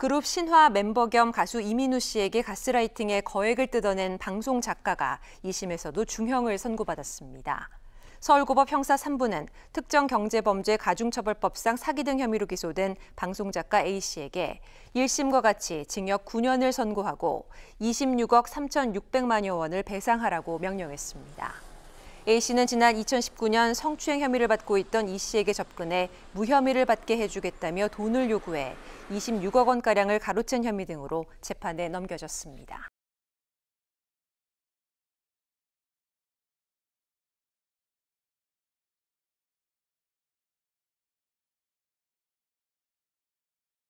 그룹 신화 멤버 겸 가수 이민우 씨에게 가스라이팅의 거액을 뜯어낸 방송 작가가 2심에서도 중형을 선고받았습니다. 서울고법 형사 3부는 특정 경제범죄 가중처벌법상 사기 등 혐의로 기소된 방송작가 A 씨에게 1심과 같이 징역 9년을 선고하고 26억 3,600만여 원을 배상하라고 명령했습니다. A씨는 지난 2019년 성추행 혐의를 받고 있던 이씨에게 접근해 무혐의를 받게 해주겠다며 돈을 요구해 26억 원가량을 가로챈 혐의 등으로 재판에 넘겨졌습니다.